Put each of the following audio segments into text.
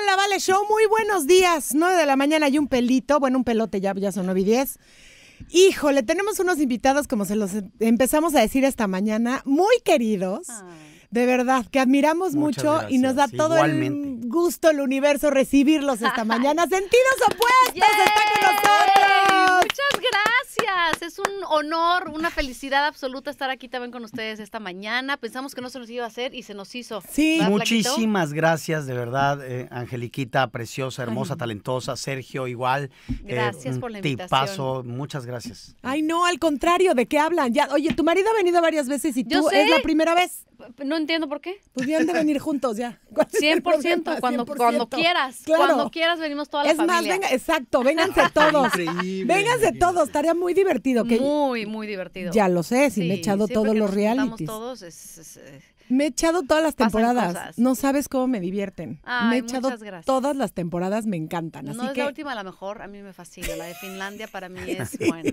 en la Vale Show. Muy buenos días. 9 de la mañana hay un pelito. Bueno, un pelote ya, ya son 9 y 10. Híjole, tenemos unos invitados, como se los empezamos a decir esta mañana, muy queridos. De verdad, que admiramos mucho y nos da todo el gusto, el universo, recibirlos esta mañana. Sentidos opuestos con nosotros. Muchas gracias. Es un honor, una felicidad absoluta estar aquí también con ustedes esta mañana. Pensamos que no se nos iba a hacer y se nos hizo. Sí, muchísimas gracias, de verdad, eh, Angeliquita, preciosa, hermosa, talentosa, Sergio, igual. Eh, gracias por la invitación. paso muchas gracias. Ay, no, al contrario, ¿de qué hablan? Ya, oye, tu marido ha venido varias veces y tú es la primera vez. No entiendo por qué. Pudieran de venir juntos ya. 100%, cuando, cuando quieras. Cuando quieras venimos toda la familia. Es más, exacto, vénganse todos. Vénganse todos, estaría muy divertido. Que muy, muy divertido. Ya lo sé, si me he echado todos los realities. me he echado todas las temporadas. No sabes cómo me divierten. me he echado todas las temporadas, me encantan. Así no es que... la última, la mejor, a mí me fascina. La de Finlandia para mí es buena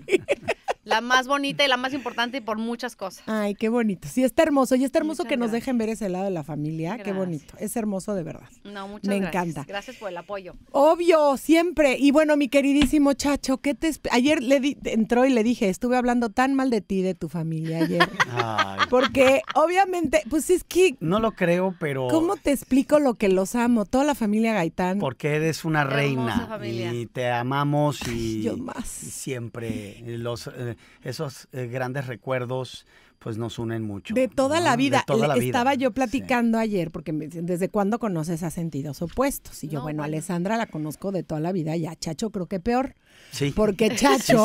la más bonita y la más importante por muchas cosas. Ay, qué bonito. Sí, está hermoso. Y está hermoso que nos dejen ver ese lado de la familia. Qué bonito. Es hermoso de verdad. No, muchas Me encanta. Gracias por el apoyo. Obvio, siempre. Y bueno, mi queridísimo Chacho, ¿qué te ayer le entró y le dije, estuve hablando tan mal de ti, de tu familia ayer. Ay. Porque obviamente, pues es que no lo creo, pero ¿Cómo te explico lo que los amo? Toda la familia Gaitán. Porque eres una reina y te amamos y, Dios más. y siempre los eh, esos eh, grandes recuerdos pues nos unen mucho. De toda, la, vida. Estaba yo platicando ayer, porque me, desde cuándo conoces a sentidos opuestos. Y yo, bueno, Alessandra la conozco de toda la vida y a Chacho creo que peor. Sí. Porque Chacho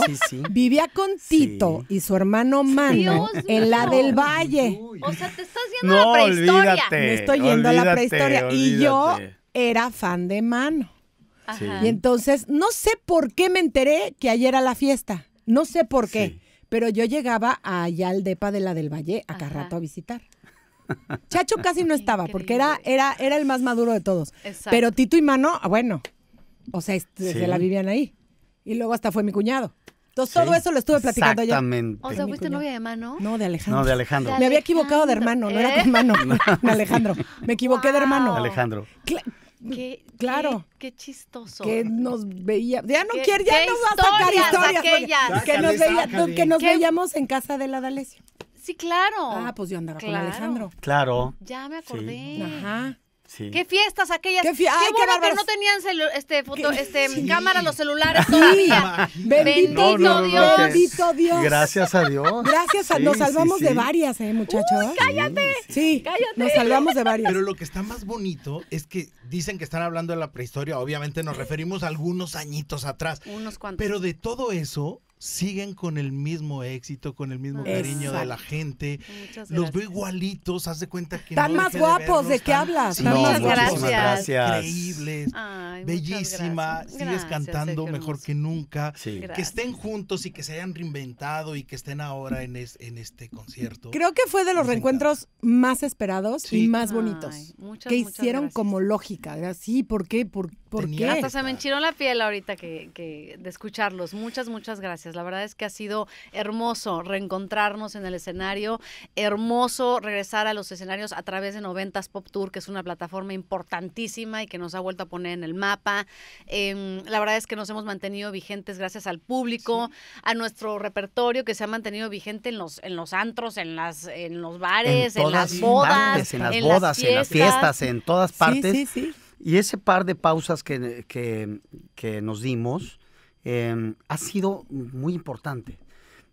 vivía con Tito y su hermano Mano en la del Valle. O sea, te estás yendo a la prehistoria. me estoy yendo a la prehistoria. Y yo era fan de Mano. Y entonces, no sé por qué me enteré que ayer era la fiesta. No sé por qué, pero yo llegaba allá al depa de la del Valle a Carrato a visitar. Chacho casi no estaba, porque era, era, era el más maduro de todos. Pero Tito y Mano, ah, bueno, o sea, se la vivían ahí. Y luego hasta fue mi cuñado. Entonces, todo eso lo estuve platicando exactamente. O sea, fuiste novia de mano. No, de Alejandro. No, de Alejandro. Me había equivocado de hermano, no era ¿Eh? con Mano. de Alejandro. Me equivoqué de hermano. Alejandro. Qué, claro. Qué, chistoso. Que nos veía. Ya no quiere, ya no va a sacar historias. Que nos, veíamos en casa de la D'Alessio. Sí, claro. Ah, pues yo andaba con Alejandro. Claro. Ya me acordé. Ajá. ¿Qué fiestas aquellas? Qué, no tenían este, este cámara los celulares todavía. Bendito, Dios. Bendito Dios. Gracias a Dios. Gracias a nos salvamos de varias, eh, muchachos. cállate. Sí, cállate. Nos salvamos de varias. Pero lo que está más bonito es que dicen que están hablando de la prehistoria, obviamente nos referimos a algunos añitos atrás. Unos cuantos. Pero de todo eso siguen con el mismo éxito, con el mismo cariño de la gente. Los veo igualitos, haz de cuenta que. Están más guapos, de, qué hablas? gracias. Increíbles, bellísima, sigues cantando mejor que nunca. Que estén juntos y que se hayan reinventado y que estén ahora en, en este concierto. Creo que fue de los reencuentros más esperados y más bonitos. que hicieron como lógica. Sí, ¿por qué? ¿Por, Hasta se me enchiró la piel ahorita que de escucharlos. Muchas, muchas gracias. La verdad es que ha sido hermoso reencontrarnos en el escenario, hermoso regresar a los escenarios a través de 90 Pop Tour, que es una plataforma importantísima y que nos ha vuelto a poner en el mapa. Em, la verdad es que nos hemos mantenido vigentes gracias al público, a nuestro repertorio que se ha mantenido vigente en los, en los antros, en, las, en los bares, en, las bodas. en las bodas, en las fiestas, en todas partes. Y ese par de pausas que nos dimos Em, ha sido muy importante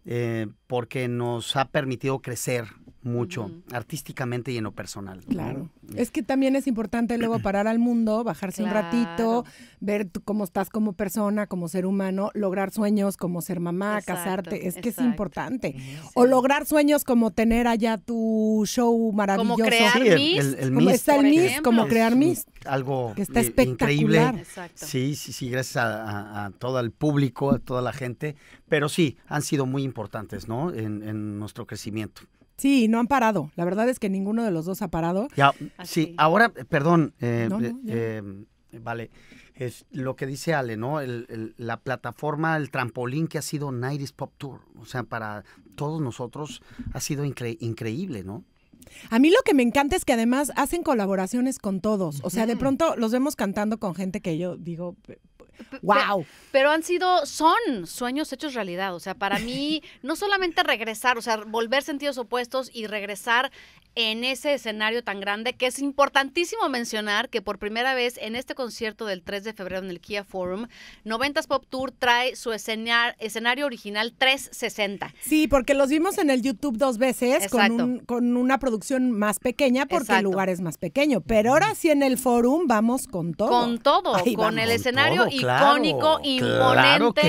eh, porque nos ha permitido crecer mucho, artísticamente y en lo personal. Claro. Mm. Es que también es importante luego parar al mundo, bajarse un ratito, ver cómo estás como persona, como ser humano, lograr sueños como ser mamá, casarte, es que es importante. O lograr sueños como tener allá tu show maravilloso. Como crear el, MIS, crear MIS. Algo que está Increíble. Sí, sí, sí, gracias a, todo el público, a toda la gente, pero sí, han sido muy importantes, ¿no? en, en nuestro crecimiento. Sí, no han parado. La verdad es que ninguno de los dos ha parado. Ya, sí, ahora, eh, perdón, eh, eh, vale, es lo que dice Ale, ¿no? la plataforma, el trampolín que ha sido is Pop Tour, o sea, para todos nosotros ha sido increíble, ¿no? A mí lo que me encanta es que además hacen colaboraciones con todos. O sea, de pronto los vemos cantando con gente que yo digo, ¡Wow! Pero, han sido, son sueños hechos realidad. O sea, para mí, no solamente regresar, o sea, volver sentidos opuestos y regresar en ese escenario tan grande, que es importantísimo mencionar que por primera vez en este concierto del 3 de febrero en el Kia Forum, 90s Pop Tour trae su escenario original 360. Sí, porque los vimos en el YouTube dos veces con, con, una producción más pequeña porque el lugar es más pequeño. Pero ahora sí en el Forum vamos con todo. Con todo, con el escenario y icónico, imponente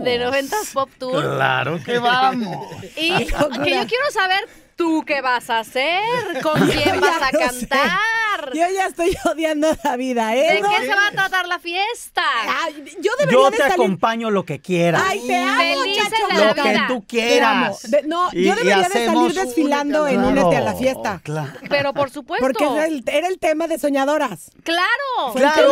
de 90s Pop Tour. Claro que vamos. Y que yo quiero saber, ¿Tú qué vas a hacer? ¿Con quién vas a cantar? Yo ya estoy odiando la vida, ¿eh? ¿De qué se va a tratar la fiesta? yo debería Yo te acompaño lo que quieras. Ay, te amo, Lo que tú quieras. no, yo debería de salir desfilando en Únete a la fiesta. Oh, claro, Pero por supuesto. Porque era el, tema de soñadoras. Claro. Claro,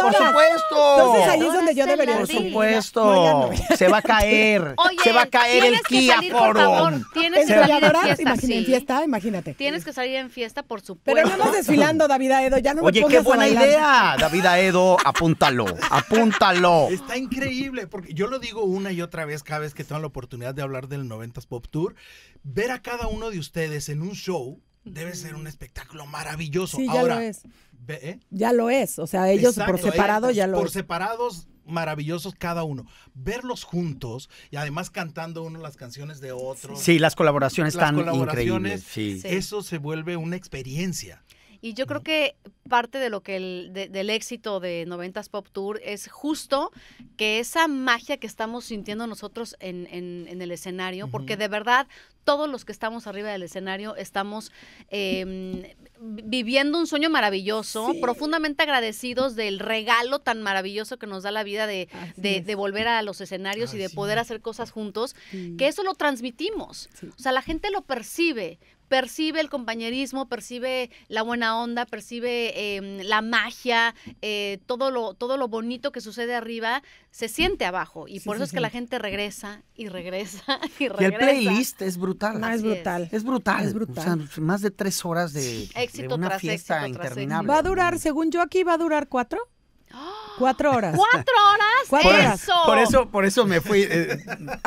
por supuesto. Entonces ahí es donde yo debería Por supuesto. Se va a caer. Se va a caer el Kia por favor. Tienes que salir de fiesta en fiesta, imagínate. Tienes que salir en fiesta, por supuesto. Pero no desfilando, David Aedo, ya no Oye, qué buena idea, David Aedo, apúntalo, apúntalo. Está increíble, porque yo lo digo una y otra vez cada vez que tengo la oportunidad de hablar del 90s Pop Tour, ver a cada uno de ustedes en un show debe ser un espectáculo maravilloso. Sí, ya lo es. ¿eh? Ya lo es, o sea, ellos por eh, separado ya lo Por separados maravillosos cada uno. Verlos juntos y además cantando uno las canciones de otro. Sí, las colaboraciones están increíbles. Eso se vuelve una experiencia. Y yo creo que parte de lo que el, del éxito de Noventas Pop Tour es justo que esa magia que estamos sintiendo nosotros en, el escenario, porque de verdad todos los que estamos arriba del escenario estamos em, viviendo un sueño maravilloso, profundamente agradecidos del regalo tan maravilloso que nos da la vida de, volver a los escenarios y de poder hacer cosas juntos, que eso lo transmitimos. O sea, la gente lo percibe, percibe el compañerismo, percibe la buena onda, percibe em, la magia, eh, todo, lo, todo lo bonito que sucede arriba, se siente abajo. Y por eso es que la gente regresa y regresa y regresa. Y el playlist es brutal. Ah, es brutal. Es. brutal. Es brutal. O sea, más de tres horas de, éxito una fiesta interminable. Va a durar, según yo aquí, va a durar cuatro. Cuatro horas. Cuatro horas. Por eso, por eso me fui eh,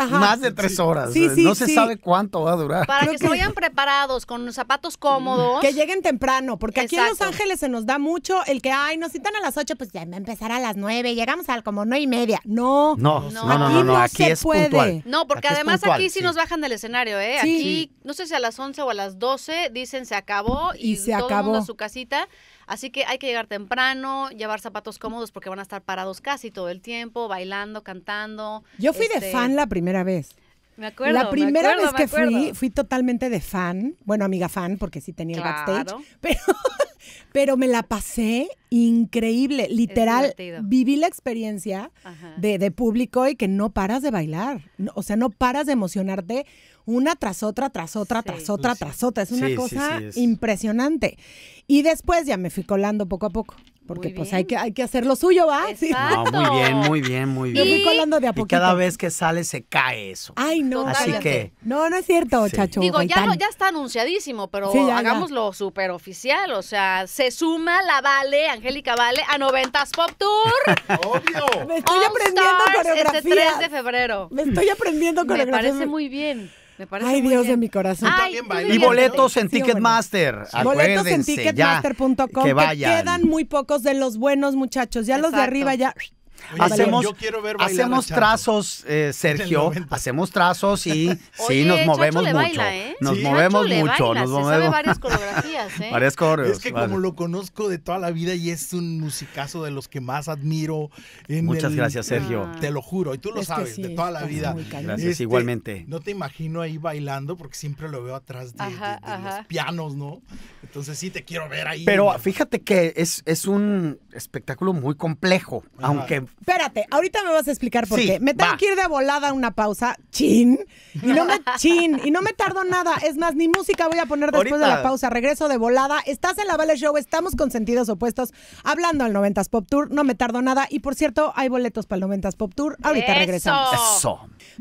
más de tres horas. Eh, no se sabe cuánto va a durar. Para que, se vayan preparados con zapatos cómodos. Que lleguen temprano, porque aquí en Los Ángeles se nos da mucho el que, ay, nos citan a las ocho, pues ya va a empezar a las nueve, llegamos al como nueve y media. No, no, no, no, aquí, no, se puede. No, porque además aquí sí, nos bajan del escenario, ¿eh? Aquí, no sé si a las once o a las doce dicen se acabó y, se todo acabó. a su casita. Así que hay que llegar temprano, llevar zapatos cómodos porque van a estar parados casi todo el tiempo, bailando, cantando. Yo fui de este fan la primera vez. La primera vez que fui, fui totalmente de fan, bueno, amiga fan, porque sí tenía el backstage, pero, pero me la pasé increíble, literal, viví la experiencia de, de, público y que no paras de bailar, o sea, no paras de emocionarte una tras otra, tras otra, tras otra, tras otra, es una cosa impresionante. Y después ya me fui colando poco a poco. Porque pues hay que, hay que hacer lo suyo, ¿va? Sí. No, muy bien, muy bien, muy bien. Y, de cada vez que sale se cae eso. Ay, no. Así que... No, no es cierto, chacho. Digo, ya, ya, está anunciadísimo, pero hagámoslo súper oficial. O sea, se suma la Vale, Angélica Vale, a 90 Pop Tour. ¡Obvio! Me estoy All aprendiendo coreografía. Este 3 de febrero. Me estoy aprendiendo coreografía. Me parece muy bien. Ay, Dios de mi corazón. y boletos en Ticketmaster. Boletos en ticketmaster.com. Que, quedan muy pocos de los buenos muchachos. Ya los de arriba ya hacemos, hacemos trazos, eh, Sergio, hacemos trazos y nos movemos mucho. Nos movemos mucho, nos varias coreografías, Es que como lo conozco de toda la vida y es un musicazo de los que más admiro. Muchas gracias, Sergio. Ah, te lo juro, y tú lo sabes, de toda la vida. Gracias, este, igualmente. No te imagino ahí bailando porque siempre lo veo atrás de, los pianos, ¿no? Entonces sí te quiero ver ahí. Pero fíjate que es, es un espectáculo muy complejo, aunque Espérate, ahorita me vas a explicar por qué. Me tengo que ir de volada una pausa, chin, y no me chin, y no me tardo nada. Es más, ni música voy a poner después de la pausa. Regreso de volada. Estás en la Vale Show, estamos con sentidos opuestos, hablando al 90s Pop Tour. No me tardo nada. Y por cierto, hay boletos para el 90s Pop Tour. Ahorita regresamos.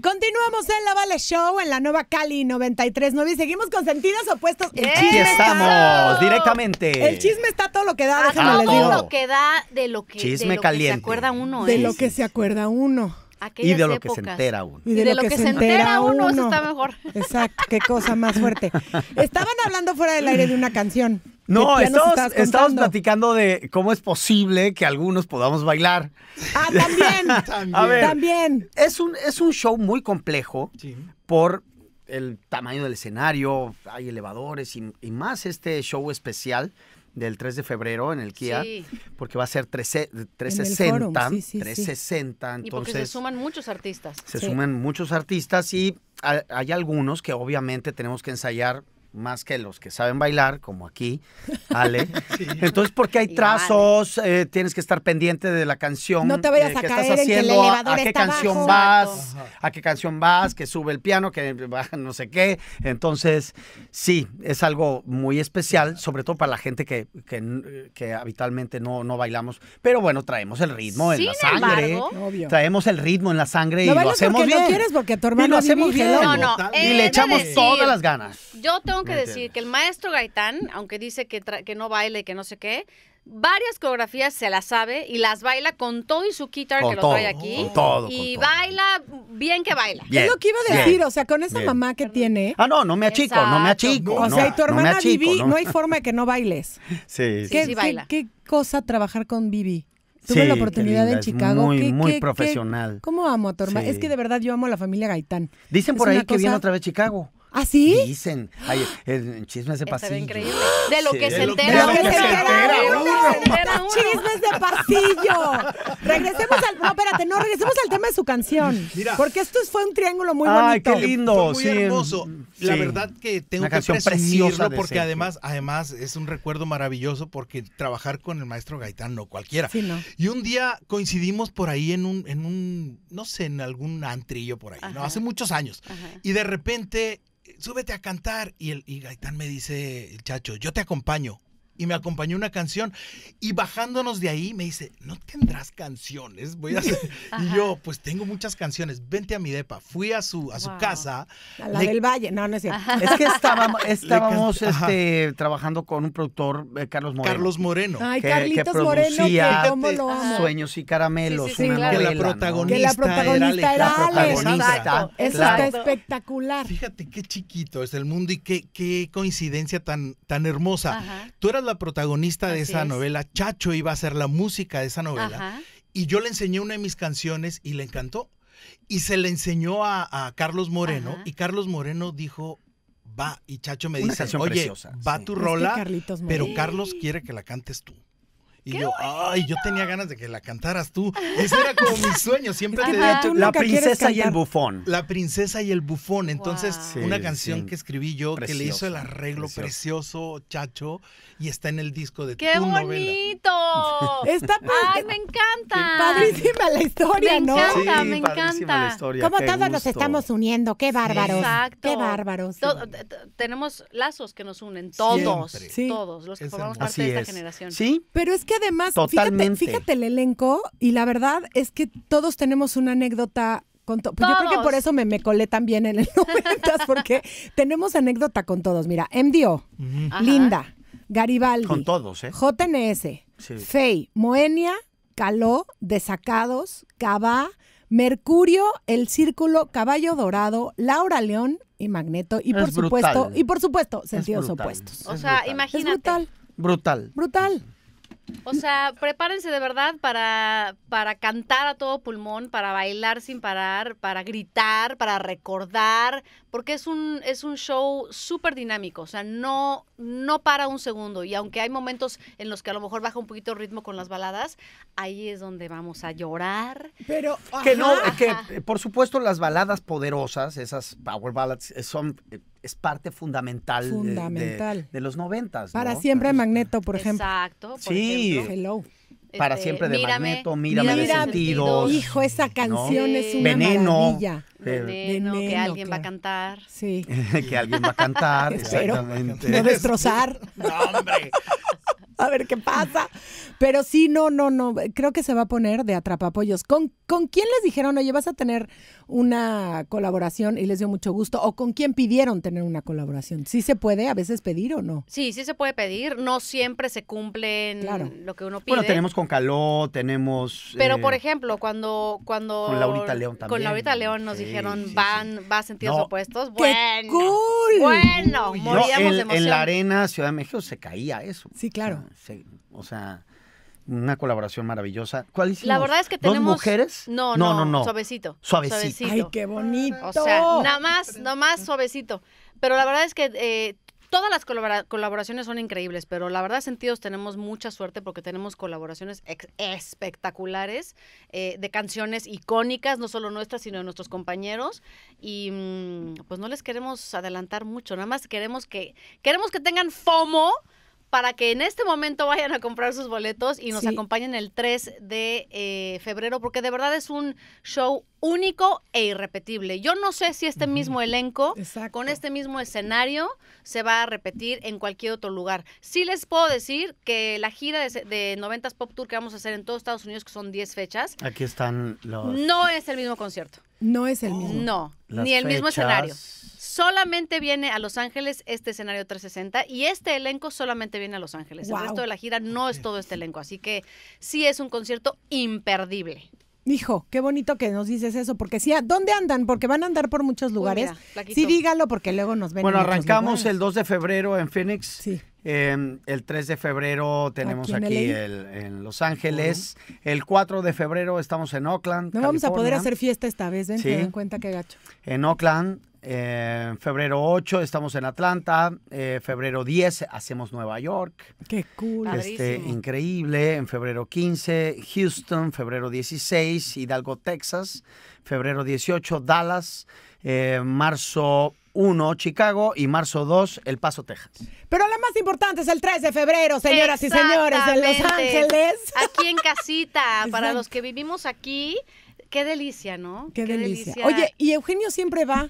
Continuamos en la Vale Show, en la nueva Cali 939 y seguimos con sentidos opuestos. El estamos, directamente. El chisme está todo lo que da, ah, déjame les Todo lo que da de lo que, chisme caliente. Que se acuerda uno. De ¿eh? lo que se acuerda uno. y de lo que se entera uno. Y de, lo, que, se entera uno, está mejor. Exacto, qué cosa más fuerte. Estaban hablando fuera del aire de una canción. No, estamos, platicando de cómo es posible que algunos podamos bailar. Ah, también. también. también. Es un, es un show muy complejo por el tamaño del escenario, hay elevadores y, y más este show especial del 3 de febrero en el Kia, porque va a ser 13, 360, 360, entonces... Y porque se suman muchos artistas. Se suman muchos artistas y hay algunos que obviamente tenemos que ensayar más que los que saben bailar, como aquí, Ale. Entonces, porque hay trazos, eh, tienes que estar pendiente de la canción. No te vayas a que estás haciendo, el elevador a, qué canción vas, a qué canción vas, que sube el piano, que baja no sé qué. Entonces, sí, es algo muy especial, sobre todo para la gente que, que, habitualmente no, no bailamos. Pero bueno, traemos el ritmo en la sangre. traemos el ritmo en la sangre y lo hacemos bien. No quieres porque tu hermano y lo hacemos bien. No, no, y le echamos todas las ganas. Yo tengo que decir que el maestro Gaitán, aunque dice que, que no baile, que no sé qué, varias coreografías se las sabe y las baila con todo y su guitar que lo trae aquí. Con todo, y baila bien que baila. es lo que iba a decir, o sea, con esa mamá que tiene. Ah, no, no me achico, no me achico. O sea, y tu hermana Vivi, no. hay forma de que no bailes. Sí, sí, ¿Qué, baila. Qué, cosa trabajar con Vivi. Tuve la oportunidad en Chicago. Muy, muy profesional. ¿Cómo amo a tu hermana? Es que de verdad yo amo a la familia Gaitán. Dicen por ahí que viene otra vez Chicago. ¿Ah, sí? Dicen. Ay, chismes de pasillo. increíble. De lo que se entera. De lo que se entera Chismes de pasillo. regresemos al... No, espérate, no, regresemos al tema de su canción. Mira. Porque esto fue un triángulo muy bonito. Ay, qué lindo. muy hermoso. La verdad que tengo que canción preciosa porque además, además es un recuerdo maravilloso porque trabajar con el maestro Gaitán no cualquiera. Sí, no. Y un día coincidimos por ahí en un, en un no sé, en algún antrillo por ahí, ¿no? Hace muchos años. Y de repente súbete a cantar. Y, el, y Gaitán me dice, el chacho, yo te acompaño y me acompañó una canción. Y bajándonos de ahí me dice, no tendrás canciones. Voy a hacer... Y yo, pues tengo muchas canciones, vente a mi depa. Fui a su, a su casa. A la del Valle, no, no es cierto. Es que estábamos, estábamos este, trabajando con un productor, eh, Carlos Moreno. Carlos Moreno. Ay, que, Carlitos producía Moreno, que cómo lo Sueños y Caramelos, una novela, que la protagonista, la protagonista era, está espectacular. Fíjate qué chiquito es el mundo y qué, qué coincidencia tan, tan hermosa. Tú eras la protagonista de esa novela, Chacho iba a hacer la música de esa novela. Y yo le enseñé una de mis canciones y le encantó. Y se le enseñó a, Carlos Moreno y Carlos Moreno dijo, va. Y Chacho me dice, oye, va tu rola, pero Carlos quiere que la cantes tú. Y yo, ay, yo tenía ganas de que la cantaras tú. Ese era como mi sueño, siempre te La princesa y el bufón. La princesa y el bufón. Entonces, una canción que escribí yo, que le hizo el arreglo precioso. Chacho, y está en el disco de ¡Qué bonito! Está ¡Ay, me encanta! Padrísima la historia, me Encanta, me encanta, Como todos nos estamos uniendo, qué bárbaros. Qué bárbaros. Tenemos lazos que nos unen, todos. Todos los que formamos parte de esta generación. Sí, pero es que además, Fíjate, el elenco y la verdad es que todos tenemos una anécdota con todos. Pues yo creo que por eso me, me colé también en el porque tenemos anécdota con todos. Mira, MDO, Linda, Garibaldi, con todos, ¿eh? JNS, Fey, Moenia, Caló, Desacados, Cabá, Mercurio, El Círculo, Caballo Dorado, Laura León y Magneto y por supuesto, y por supuesto, sentidos opuestos. O sea, imagínate. Es brutal. Brutal. Brutal. O sea, prepárense de verdad para, para cantar a todo pulmón, para bailar sin parar, para gritar, para recordar, porque es un, es un show súper dinámico, o sea, no, no para un segundo. Y aunque hay momentos en los que a lo mejor baja un poquito el ritmo con las baladas, ahí es donde vamos a llorar. Pero que no, que por supuesto las baladas poderosas, esas power ballads, eh, son eh, es parte fundamental, fundamental. De, los noventas. Para siempre de Magneto, por ejemplo. Exacto. Por sí. Hello para este, siempre de Magneto, mírame, de sentidos. Hijo, esa canción es una Veneno. maravilla. Veneno, eh, que alguien va a cantar. Sí. que alguien va a cantar, exactamente. No destrozar. no, hombre. a ver qué pasa. Pero sí, no, no, no. Creo que se va a poner de atrapapollos. ¿Con ¿Con quién les dijeron, oye, vas a tener una colaboración y les dio mucho gusto? ¿O con quién pidieron tener una colaboración? ¿Sí se puede a veces pedir o no? Sí, sí se puede pedir. No siempre se cumplen lo que uno pide. Bueno, tenemos con Caló, tenemos... Pero, eh, por ejemplo, cuando, cuando... Con Laurita León también. Con Laurita León nos dijeron, van, va a sentidos opuestos. ¡Qué bueno, cool! Bueno, moríamos de emoción. En la arena Ciudad de México se caía eso. Sí, claro. o sea una colaboración maravillosa. ¿Cuál hicimos? La verdad es que tenemos... mujeres? No, no, no, no. Suavecito, suavecito. Ay, qué bonito. O sea, nada más, nada más suavecito. Pero la verdad es que... Eh, todas las colaboraciones son increíbles, pero la verdad, sentidos, tenemos mucha suerte porque tenemos colaboraciones espectaculares eh, de canciones icónicas, no solo nuestras, sino de nuestros compañeros. Y mm, pues no les queremos adelantar mucho, nada más queremos que, queremos que tengan FOMO para que en este momento vayan a comprar sus boletos y nos acompañen el 3 de eh, febrero, porque de verdad es un show único e irrepetible. Yo no sé si este mismo elenco, con este mismo escenario, se va a repetir en cualquier otro lugar. Sí les puedo decir que la gira de, de 90 Pop Tour que vamos a hacer en todos Estados Unidos, que son 10 fechas, aquí están los... No es el mismo concierto. No es el mismo. No, ni el mismo escenario. Solamente viene a Los Ángeles este escenario 360 y este elenco solamente viene a Los Ángeles. El resto de la gira no es todo este elenco, así que sí es un concierto imperdible. Hijo, qué bonito que nos dices eso, porque sí, ¿dónde andan? Porque van a andar por muchos lugares. sí, dígalo porque luego nos ven. Bueno, arrancamos el 2 de febrero en Phoenix. Sí. Em, el 3 de febrero tenemos aquí, en, Los Ángeles. El 4 de febrero estamos en Oakland. No vamos a poder hacer fiesta esta vez, ven, ¿eh? sí. den cuenta que gacho. En Oakland, eh, febrero 8 estamos en Atlanta. Eh, febrero 10 hacemos Nueva York. Qué cool. Este, increíble. En febrero 15 Houston. Febrero 16 Hidalgo, Texas. Febrero 18 Dallas. Eh, marzo 1 Chicago y marzo 2 El Paso, Texas. Pero la más importante es el 3 de febrero, señoras y señores, en Los Ángeles. Aquí en casita, para los que vivimos aquí. Qué delicia, ¿no? Qué, delicia. Oye, y Eugenio siempre va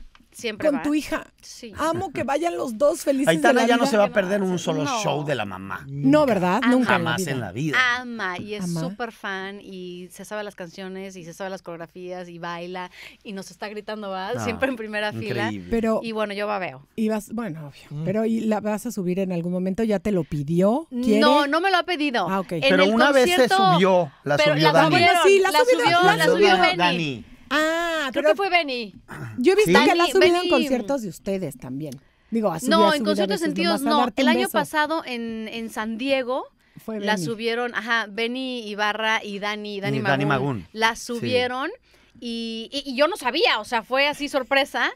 con tu hija. Sí. Amo que vayan los dos felices. Aitana de ya no se va a perder un solo show de la mamá. No, ¿verdad? Nunca. más en la vida. Ama y es súper fan y se sabe las canciones y se sabe las coreografías y baila y nos está gritando, va, siempre en primera fila. Pero, y bueno, yo babeo. Y vas, bueno, obvio. Mm. Pero ¿y la vas a subir en algún momento? ¿Ya te lo pidió? No, no me lo ha pedido. Ah, ok. pero una vez se subió. La subió Dani. la, subió, Dani. Ah, creo que fue Benny. Yo he visto que la subieron subido en conciertos de ustedes también. Digo, No, en conciertos sentidos no. El año pasado en, San Diego, la subieron, ajá, Benny Ibarra y Dani, Dani, Magún, La subieron y, yo no sabía, o sea, fue así sorpresa.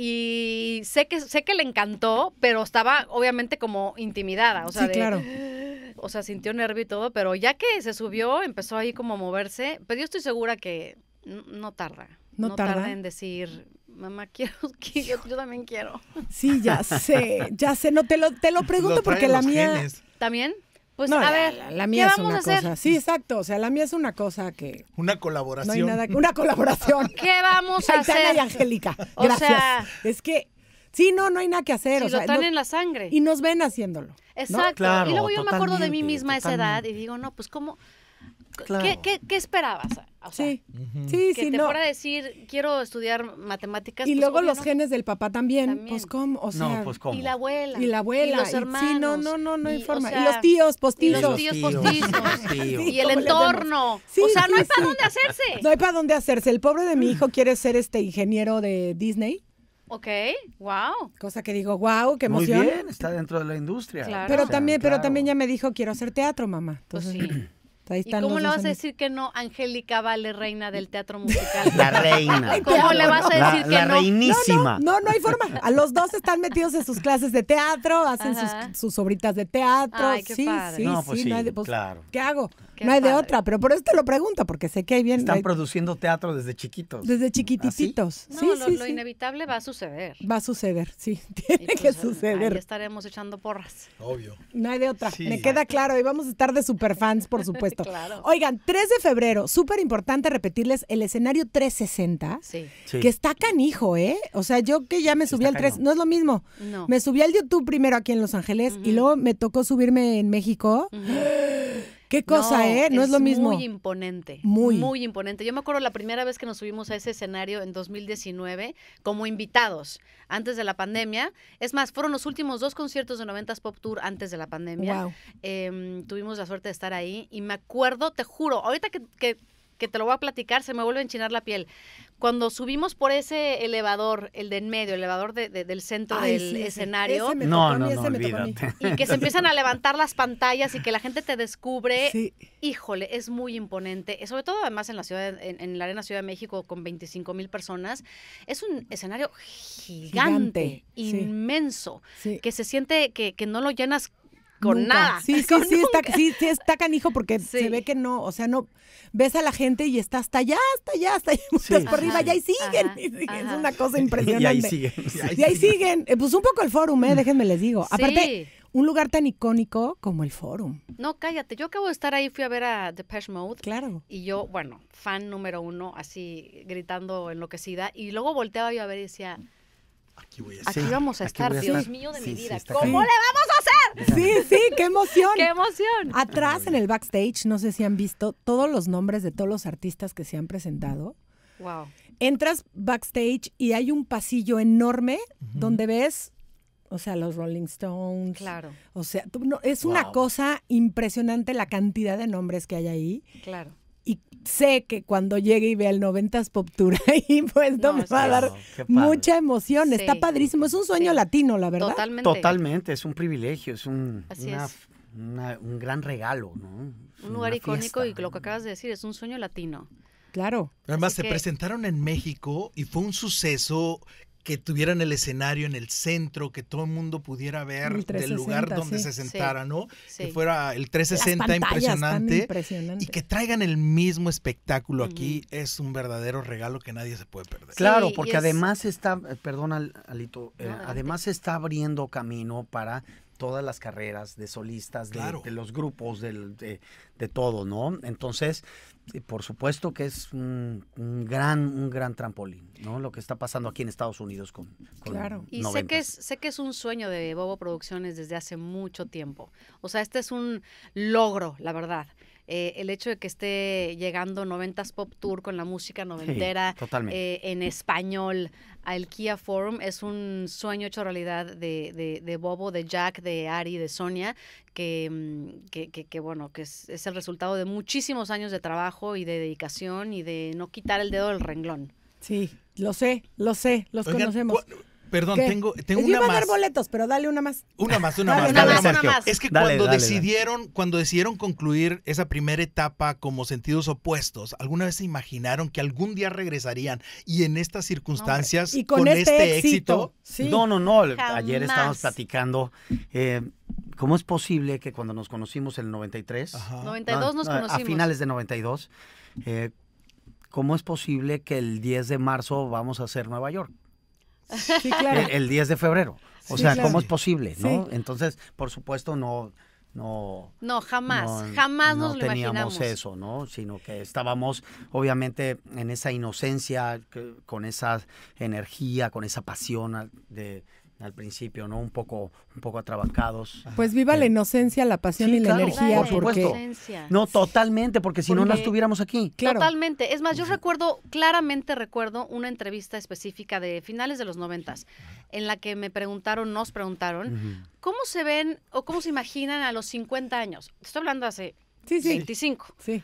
Y sé que, sé que le encantó, pero estaba obviamente como intimidada. O sea, sí, claro. O sea, sintió nervio y todo, pero ya que se subió, empezó ahí como a moverse. Pero yo estoy segura que no, tarda. No, tarda. en decir, mamá, quiero, que yo, también quiero. Sí, ya sé, ya sé, no te lo, te lo pregunto porque la mía... ¿También? Pues a ver, la, mía es una cosa. Sí, exacto. O sea, la mía es una cosa que. Una colaboración. No hay nada, una colaboración. ¿Qué vamos a hacer? y Angélica. Gracias. es que. Sí, no, no hay nada que hacer. o sea, están en la sangre. Y nos ven haciéndolo. Exacto. y luego yo me acuerdo de mí misma a esa edad y digo, no, pues cómo, ¿Qué, esperabas? O sí, sí, que te fuera a decir, quiero estudiar matemáticas. Y pues, luego los genes del papá también. Pues cómo, o No, pues, Y la abuela. Y la abuela. los hermanos. sí, no, no, no, hay forma. y los tíos postizos. Y los tíos postizos. y el entorno. o sea, no hay para dónde hacerse. No hay para dónde hacerse. El pobre de mi hijo quiere ser este ingeniero de Disney. Ok, wow. Cosa que digo, wow, qué emoción. está dentro de la industria. Pero también, pero también ya me dijo, quiero hacer teatro, mamá. Pues Entonces, sí. ¿Y cómo le vas a decir que no, Angélica Vale, reina del teatro musical? La reina. ¿Cómo le vas a decir que no? La reinísima. No no, hay forma. A los dos están metidos en sus clases de teatro, hacen sus, sus, de teatro. Pues sí, sí, sí, pues, sí, ¿Qué hago? no hay de otra, pero por eso te lo pregunto, porque sé que hay bien... Están produciendo teatro desde chiquitos. Desde chiquitititos. ¿Ah, no, sí, lo, lo inevitable va a suceder. Va a suceder, sí, tiene pues, que suceder. Ahí estaremos echando porras. Obvio. No hay de otra, me queda claro, y vamos a estar de superfans, por supuesto. claro. Oigan, 3 de febrero, súper importante repetirles el escenario 360, sí. que está canijo, ¿eh? O sea, yo que ya me subí al 3, no es lo mismo. No. Me subí al YouTube primero aquí en Los Ángeles y luego me tocó subirme en México. Uh Qué cosa, ¿eh? No es, lo mismo. Muy imponente. Muy. Muy imponente. Yo me acuerdo la primera vez que nos subimos a ese escenario en 2019 como invitados, antes de la pandemia. Es más, fueron los últimos dos conciertos de 90s Pop Tour antes de la pandemia. Wow. Em, tuvimos la suerte de estar ahí y me acuerdo, te juro, ahorita que que te lo voy a platicar, se me vuelve a enchinar la piel. Cuando subimos por ese elevador, el de en medio, el elevador del centro del escenario. no, no, Y que se empiezan a levantar las pantallas y que la gente te descubre. Híjole, es muy imponente. Sobre todo además en la ciudad, en, la Arena Ciudad de México con 25 mil personas. Es un escenario gigante, inmenso, que se siente que, que no lo llenas con nada. Sí, sí, sí está, sí, está canijo porque se ve que no, o sea, no ves a la gente y está hasta allá, hasta allá, hasta allá, sí. por arriba, y ahí siguen. Es una cosa impresionante. Y ahí siguen. Y ahí, siguen. Pues un poco el forum, ¿eh? déjenme les digo. Aparte, un lugar tan icónico como el Forum. No, cállate. Yo acabo de estar ahí, fui a ver a Depeche Mode. Claro. Y yo, bueno, fan número uno, así gritando enloquecida. Y luego volteaba yo a ver y decía, Aquí, vamos a estar, Dios mío de mi vida. ¿Cómo le vamos a hacer? Sí, sí, qué emoción. qué emoción. Atrás en el backstage, no sé si han visto todos los nombres de todos los artistas que se han presentado. Wow. Entras backstage y hay un pasillo enorme donde ves o sea, los Rolling Stones. Claro. O sea, es una cosa impresionante la cantidad de nombres que hay ahí. Claro y sé que cuando llegue y vea el 90s Pop Tour ahí, pues me va a dar mucha emoción. Está padrísimo. Es un sueño latino, la verdad. Totalmente. Totalmente. Es un privilegio, es un, un gran regalo, ¿no? un lugar icónico y lo que acabas de decir es un sueño latino. Claro. Además, se presentaron en México y fue un suceso que tuvieran el escenario en el centro, que todo el mundo pudiera ver del lugar donde se sentara, ¿no? Que fuera el 360 impresionante, impresionante, y que traigan el mismo espectáculo aquí es un verdadero regalo que nadie se puede perder. claro, porque además está, eh, perdón Alito, eh, además está abriendo camino para todas las carreras de solistas, de, los grupos, de, de, todo, ¿no? Entonces, eh, por supuesto que es un, gran, un gran trampolín, ¿no? Lo que está pasando aquí en Estados Unidos con... claro. Y sé que, sé que es un sueño de Bobo Producciones desde hace mucho tiempo. O sea, este es un logro, la verdad. Eh, el hecho de que esté llegando noventas Pop Tour con la música noventera eh, en español al Kia Forum es un sueño hecho realidad de, de, de Bobo, de Jack, de Ari, de Sonia, que, mm, bueno, que es, el resultado de muchísimos años de trabajo y de dedicación y de no quitar el dedo del renglón. Sí, lo sé, lo sé, los conocemos. Perdón, tengo, tengo una iba a dar boletos, pero dale una más. Una más, una, más, Es que cuando decidieron, cuando decidieron concluir esa primera etapa como sentidos opuestos, ¿alguna vez se imaginaron que algún día regresarían y en estas circunstancias con, este, este éxito? No, no, no. Ayer estábamos platicando. Eh, ¿Cómo es posible que cuando nos conocimos en el 93, nos conocimos. A finales de 92, eh, ¿cómo es posible que el 10 de marzo vamos a hacer Nueva York? el, 10 de febrero. O sea, ¿cómo es posible? ¿no? Entonces, por supuesto, no, no. No, jamás, jamás nos no teníamos eso, ¿no? Sino que estábamos, obviamente, en esa inocencia, con esa energía, con esa pasión ah, de, al principio, ¿no? Un poco, un poco atrabacados. Pues viva la eh, inocencia, la pasión y la energía. Por supuesto. No, totalmente, porque si no, no estuviéramos aquí. Totalmente. Es más, yo recuerdo, claramente recuerdo una entrevista específica de finales de los noventas, en la que me preguntaron, nos preguntaron, ¿cómo se ven o cómo se imaginan a los 50 años? Estoy hablando hace sí, Sí.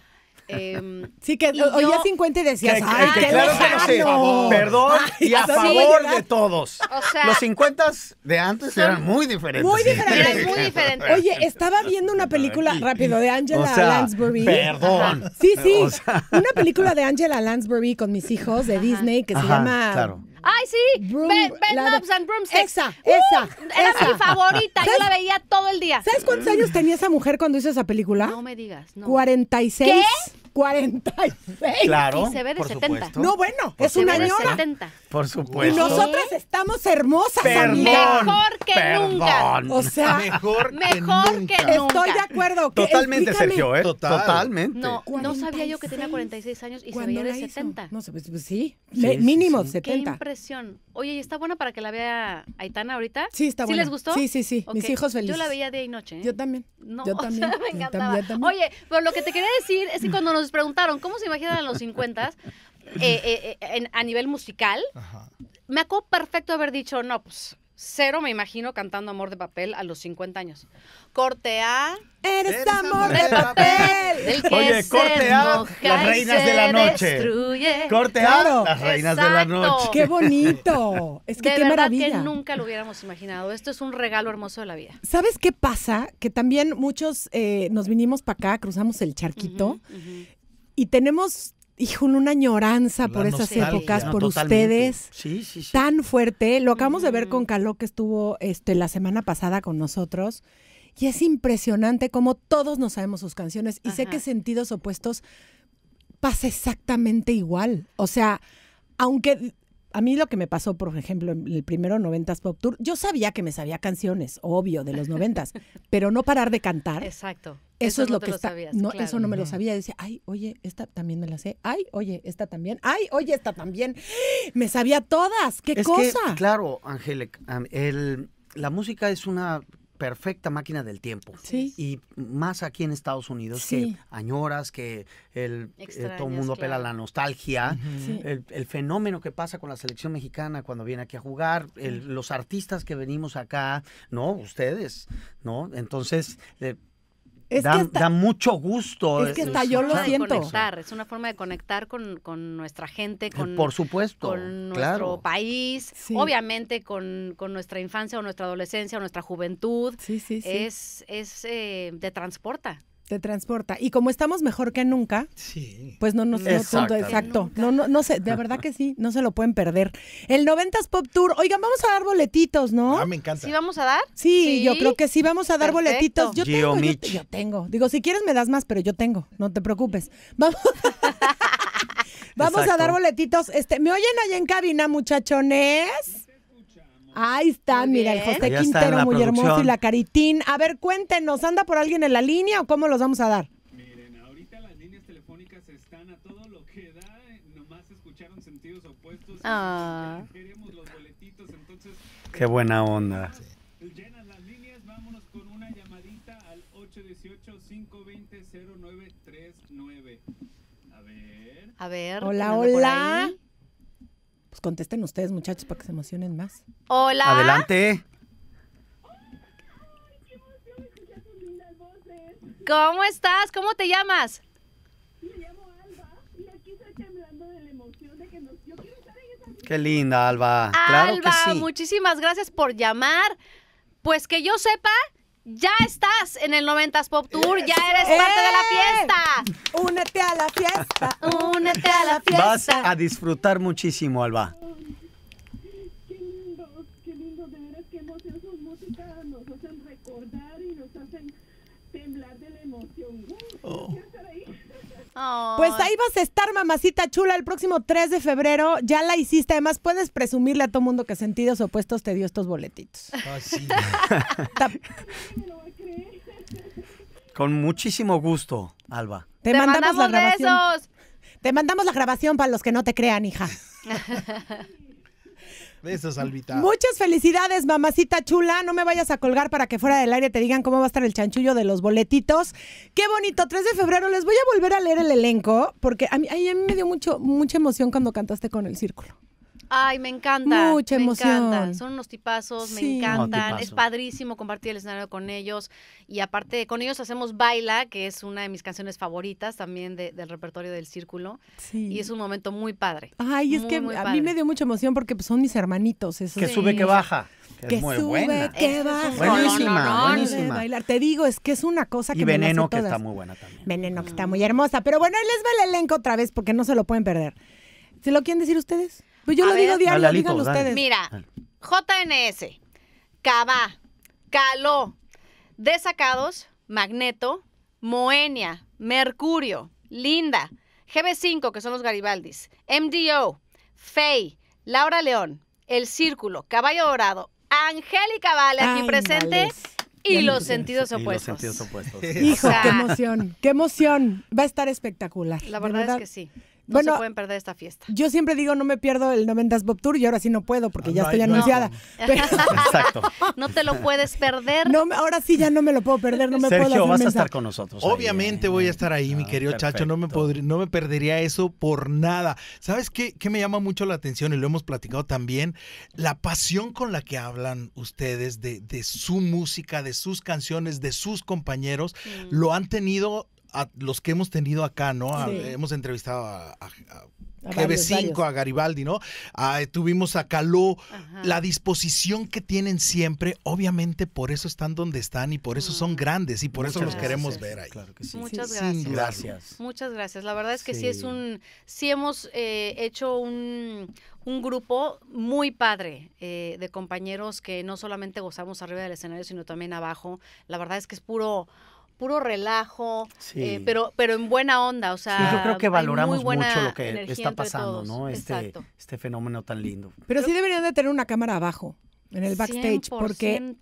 Em, sí, que oía 50 y decías, ¡ay, que, claro que Perdón, y a favor de todos. los 50 de antes eran muy diferentes. Muy diferentes. muy diferentes. Oye, estaba viendo una película, rápido, de Angela Lansbury. Perdón. Sí, sí, una película de Angela Lansbury con mis hijos de Disney que se llama... ¡Ay, sí! Broom, Bed, Bed and Broomsticks. Esa, uh, esa. Era esa. mi favorita. Yo la veía todo el día. ¿Sabes cuántos años tenía esa mujer cuando hizo esa película? No me digas. No. 46. ¿Qué? 46. Claro. Y se ve de por 70. Supuesto. No, bueno, pues es se una ve de 70. Por supuesto. Y nosotras estamos hermosas, perdón, Mejor que perdón. nunca. O sea, mejor, que, nunca. Estoy de acuerdo. Totalmente, Sergio, ¿eh? Total. Totalmente. No, no sabía yo que tenía 46 años y se veía de 70. No sé, pues, pues sí. mínimo 70. Qué impresión. Oye, ¿y está buena para que la vea Aitana ahorita? Sí, está buena. ¿Sí les gustó? Sí, sí, sí. Mis hijos felices. Yo la veía día y noche. ¿eh? Yo también. No, yo también. me encantaba. Oye, pero lo que te quería decir es que cuando nos preguntaron cómo se imaginan a los 50, eh, eh, eh, a nivel musical, me acuerdo perfecto haber dicho, no, pues cero me imagino cantando Amor de Papel a los 50 años. Corte A. Eres amor de papel. que Oye, corte las reinas de la noche. Destruye. Corte las reinas de la noche. Qué bonito. Es que de qué maravilla. que nunca lo hubiéramos imaginado. Esto es un regalo hermoso de la vida. ¿Sabes qué pasa? Que también muchos nos vinimos para acá, cruzamos el charquito y tenemos Hijo, una añoranza por esas épocas, por ustedes, sí, tan fuerte. Lo acabamos de ver mm. con Caló, que estuvo este, la semana pasada con nosotros. Y es impresionante cómo todos nos sabemos sus canciones. Y sé que sentidos opuestos pasa exactamente igual. O sea, aunque a mí lo que me pasó, por ejemplo, en el primero Noventas Pop Tour, yo sabía que me sabía canciones, obvio, de los noventas, pero no parar de cantar. Exacto. Eso, es lo que no, eso no me lo sabía. decía, ay, oye, esta también me la sé. Ay, oye, esta también. Ay, oye, esta también. Me sabía todas. Qué cosa. claro, Ángel, la música es una perfecta máquina del tiempo. Sí. Y más aquí en Estados Unidos que añoras, que el, eh, todo el mundo apela a la nostalgia, el, fenómeno que pasa con la selección mexicana cuando viene aquí a jugar, los artistas que venimos acá, ¿no? Ustedes, ¿no? Entonces... Eh, da, mucho gusto. Es que hasta yo lo siento. es una forma de conectar con, nuestra gente, eh, con, Por supuesto, con nuestro país, obviamente con, nuestra infancia o nuestra adolescencia o nuestra juventud. Sí, sí, Es, es de eh, transporta transporta. Y como estamos mejor que nunca, pues no nos... No, exacto. No, no, no sé, de verdad que sí, no se lo pueden perder. El 90 Pop Tour. Oigan, vamos a dar boletitos, ¿no? Ah, me encanta. ¿Sí vamos a dar? Sí, yo creo que sí vamos a dar boletitos. Yo tengo, yo, yo, tengo. Digo, si quieres me das más, pero yo tengo, no te preocupes. Vamos. vamos a dar boletitos. Este, ¿me oyen allá en cabina, muchachones? Ahí está, mira, el José Quintero, muy hermoso, y la Caritín. A ver, cuéntenos, ¿anda por alguien en la línea o cómo los vamos a dar? Miren, ahorita las líneas telefónicas están a todo lo que da, eh, nomás escucharon sentidos opuestos. Ah. Queremos los boletitos, entonces... Qué buena onda. Eh, llenan las líneas, vámonos con una llamadita al 818-520-0939. A ver. A ver. Hola, hola contesten ustedes, muchachos, para que se emocionen más. Hola. Adelante. ¿Cómo estás? ¿Cómo te llamas? Me llamo Alba y aquí estoy temblando de la emoción de que nos... yo quiero estar en esa Qué linda, Alba. Alba, claro que muchísimas gracias por llamar. Pues que yo sepa, ya estás en el 90s Pop Tour, ya eres parte de la fiesta. Únete a la fiesta, únete a la fiesta. Vas a disfrutar muchísimo, Alba. Pues ahí vas a estar, mamacita chula, el próximo 3 de febrero. Ya la hiciste. Además, puedes presumirle a todo mundo que sentidos opuestos te dio estos boletitos. Ah, Con muchísimo gusto, Alba. Te, mandamos, la grabación. Te mandamos la grabación para los que no te crean, hija. Besos Muchas felicidades, mamacita chula. No me vayas a colgar para que fuera del aire te digan cómo va a estar el chanchullo de los boletitos. Qué bonito, 3 de febrero. Les voy a volver a leer el elenco porque a mí, a me dio mucho, mucha emoción cuando cantaste con el círculo. Ay, me encanta. Mucha me emoción. Son unos tipazos, me encantan. Oh, es padrísimo compartir el escenario con ellos. Y aparte, con ellos hacemos Baila, que es una de mis canciones favoritas también del repertorio del círculo. Y es un momento muy padre. Ay, es que a mí me dio mucha emoción porque pues, son mis hermanitos. Que sube, que baja. Que, sube, que baja. Buenísima, Te digo, es que es una cosa que me y Veneno, que está muy buena también. Veneno, que está mm. muy hermosa. Pero bueno, ahí les va el elenco otra vez porque no se lo pueden perder. ¿Se lo quieren decir ustedes? Pues yo lo digo diario, ustedes. Mira, JNS, Cava, Caló, Desacados, Magneto, Moenia, Mercurio, Linda, GB5, que son los Garibaldis, MDO, Fey, Laura León, El Círculo, Caballo Dorado, Angélica Vale, aquí presente. Y, los, sentidos y los sentidos opuestos. Hijo, qué emoción, qué emoción. Va a estar espectacular. La verdad. es que sí. No se pueden perder esta fiesta. Yo siempre digo, no me pierdo el 90s Bob Tour y ahora sí no puedo porque ya estoy anunciada. Exacto. no te lo puedes perder. No, ahora sí ya no me lo puedo perder, no me Sergio, vas a estar con nosotros. Obviamente eh, voy a eh. estar ahí, mi ah, querido Chacho, no me, no me perdería eso por nada. ¿Sabes qué, me llama mucho la atención y lo hemos platicado también? La pasión con la que hablan ustedes de, su música, de sus canciones, de sus compañeros, lo han tenido a los que hemos tenido acá, ¿no? Hemos entrevistado a, GB5, a Garibaldi, ¿no? Ah, tuvimos a Caló. La disposición que tienen siempre, obviamente por eso están donde están y por eso son grandes y por eso los queremos ver ahí. Claro que sí. Muchas gracias. Muchas gracias. La verdad es que sí, es un, sí hemos eh, hecho un, un grupo muy padre eh, de compañeros que no solamente gozamos arriba del escenario, sino también abajo. La verdad es que es puro puro relajo, eh, pero, pero en buena onda, o sea. yo creo que valoramos mucho lo que está pasando, ¿no? Este, este fenómeno tan lindo. Pero sí deberían de tener una cámara abajo. En el backstage, porque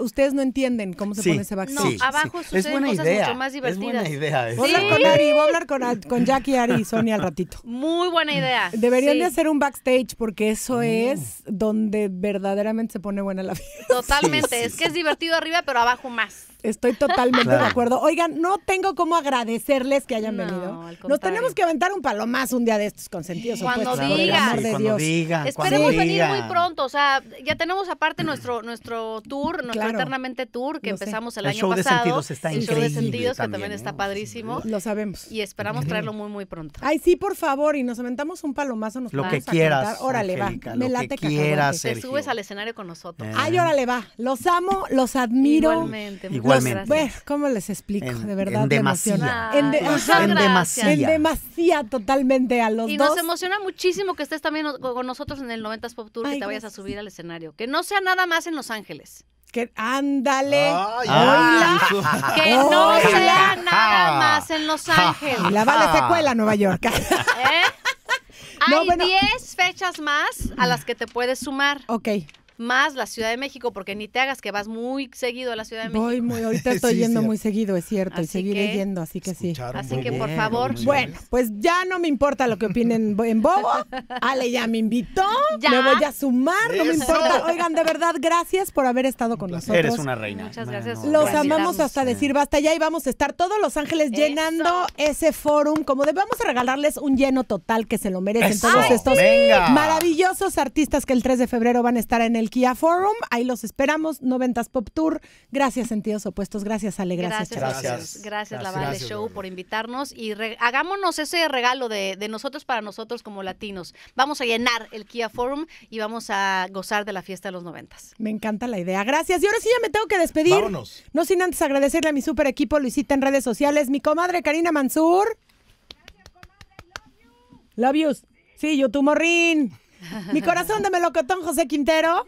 ustedes no entienden cómo se pone ese backstage. abajo suceden es buena cosas idea. más divertidas. Es buena idea. ¿eh? Voy a hablar con Ari, Jackie, Ari y Sony al ratito. Muy buena idea. Deberían de hacer un backstage porque eso mm. es donde verdaderamente se pone buena la vida Totalmente. es que es divertido arriba, pero abajo más. Estoy totalmente de acuerdo. Oigan, no tengo cómo agradecerles que hayan venido. Nos tenemos que aventar un palomazo un día de estos consentidos. Cuando digas. cuando Esperemos venir muy pronto. O sea, ya tenemos aparte nuestro, nuestro tour, nuestro Eternamente Tour, que empezamos el, el, año show De sentidos está increíble show de sentidos también, que también está padrísimo. Lo sabemos. Y esperamos traerlo muy, muy pronto. Ay, sí, por favor. Y nos aventamos un palomazo. Nos Lo que quieras. Órale, va. Me late quieras, Te subes al escenario con nosotros. Eh. Ay, órale, va. Los amo, los admiro. Igualmente. ¿cómo les explico? de verdad. En ah, En, en, En totalmente a los dos. Y nos emociona muchísimo que estés también con nosotros en el 90s Pop Tour, te vayas a subir al escenario. Que no sea nada más en Los Ángeles. Que ándale. Que no sea nada más en Los Ángeles. La bala secuela Nueva York. ¿Eh? Hay 10 fechas más a las que te puedes sumar. Ok más la Ciudad de México, porque ni te hagas que vas muy seguido a la Ciudad de México. Voy muy, ahorita estoy yendo muy seguido, es cierto, y seguiré leyendo, yendo, así que sí. Así que por favor. Bueno, pues ya no me importa lo que opinen en Bobo. Ale ya me invitó, me voy a sumar, no me importa. Oigan, de verdad, gracias por haber estado con nosotros. Eres una reina. Muchas gracias. los amamos hasta decir basta ya y vamos a estar todos Los Ángeles llenando ese forum, como de, vamos a regalarles un lleno total que se lo merecen todos estos maravillosos artistas que el 3 de febrero van a estar en el Kia Forum. Ahí los esperamos. Noventas Pop Tour. Gracias, Sentidos Opuestos. Gracias, Ale. Gracias, gracias. Gracias, gracias, la Vale Show, por invitarnos. Y hagámonos ese regalo de, nosotros para nosotros como latinos. Vamos a llenar el Kia Forum y vamos a gozar de la fiesta de los noventas. Me encanta la idea. Gracias. Y ahora sí ya me tengo que despedir. Vámonos. No sin antes agradecerle a mi super equipo Luisita en redes sociales, mi comadre Karina Mansur. Gracias, comadre. Love you. Sí, YouTube tu morrín. Mi corazón de melocotón José Quintero.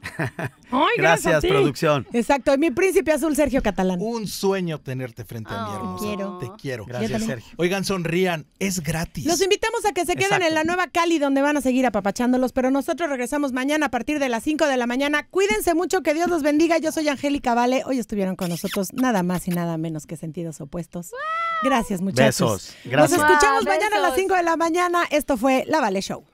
gracias, producción. Exacto, mi príncipe azul, Sergio Catalán. Un sueño tenerte frente a mi hermosa. Te quiero. Te quiero. Gracias, Sergio. Oigan, sonrían, es gratis. Los invitamos a que se queden en la nueva Cali, donde van a seguir apapachándolos, pero nosotros regresamos mañana a partir de las 5 de la mañana. Cuídense mucho, que Dios los bendiga. Yo soy Angélica Vale. Hoy estuvieron con nosotros nada más y nada menos que sentidos opuestos. Gracias, muchachos. Besos. Gracias. Nos escuchamos mañana a las 5 de la mañana. Esto fue La Vale Show.